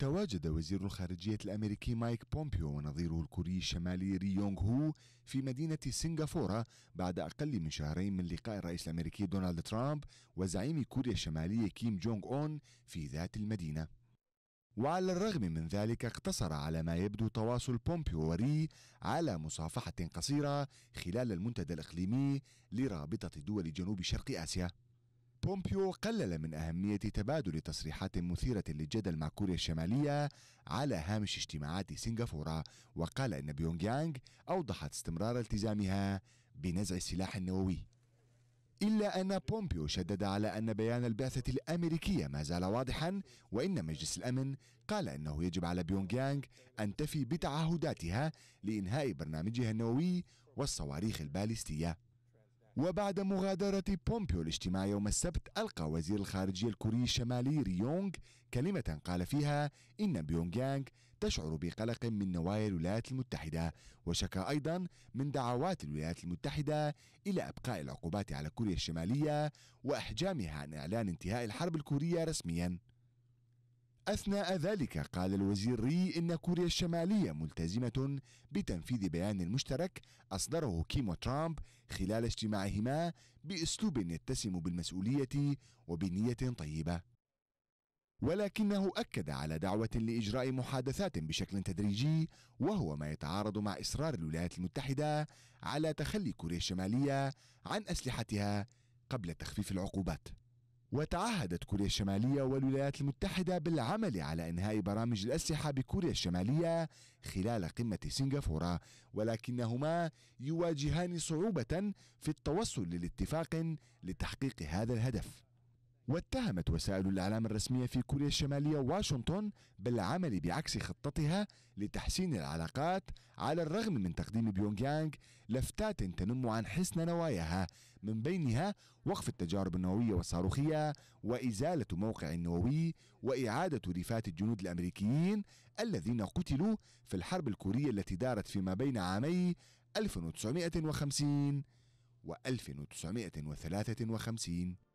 تواجد وزير الخارجية الأمريكي مايك بومبيو ونظيره الكوري الشمالي ري يونغ هو في مدينة سنغافورة بعد أقل من شهرين من لقاء الرئيس الأمريكي دونالد ترامب وزعيم كوريا الشمالية كيم جونغ أون في ذات المدينة وعلى الرغم من ذلك اقتصر على ما يبدو تواصل بومبيو وري على مصافحة قصيرة خلال المنتدى الإقليمي لرابطة دول جنوب شرق آسيا بومبيو قلل من أهمية تبادل تصريحات مثيرة للجدل مع كوريا الشمالية على هامش اجتماعات سنغافورة وقال أن بيونغ يانغ أوضحت استمرار التزامها بنزع السلاح النووي إلا أن بومبيو شدد على أن بيان البعثة الأمريكية ما زال واضحا وإن مجلس الأمن قال أنه يجب على بيونغ يانغ أن تفي بتعهداتها لإنهاء برنامجها النووي والصواريخ الباليستية وبعد مغادرة بومبيو الاجتماع يوم السبت ألقى وزير الخارجية الكوري الشمالي ريونغ كلمة قال فيها إن بيونغ يانغ تشعر بقلق من نوايا الولايات المتحدة وشكى أيضا من دعوات الولايات المتحدة إلى إبقاء العقوبات على كوريا الشمالية وإحجامها عن إعلان انتهاء الحرب الكورية رسميا أثناء ذلك قال الوزير ري إن كوريا الشمالية ملتزمة بتنفيذ بيان مشترك أصدره كيم وترامب خلال اجتماعهما بأسلوب يتسم بالمسؤولية وبنية طيبة ولكنه أكد على دعوة لإجراء محادثات بشكل تدريجي وهو ما يتعارض مع إصرار الولايات المتحدة على تخلي كوريا الشمالية عن أسلحتها قبل تخفيف العقوبات وتعهدت كوريا الشمالية والولايات المتحدة بالعمل على إنهاء برامج الأسلحة بكوريا الشمالية خلال قمة سنغافورة ولكنهما يواجهان صعوبة في التوصل لاتفاق لتحقيق هذا الهدف واتهمت وسائل الإعلام الرسمية في كوريا الشمالية واشنطن بالعمل بعكس خطتها لتحسين العلاقات على الرغم من تقديم يانغ لفتات تنم عن حسن نواياها من بينها وقف التجارب النووية والصاروخية وإزالة موقع النووي وإعادة رفات الجنود الأمريكيين الذين قتلوا في الحرب الكورية التي دارت فيما بين عامي 1950 و 1953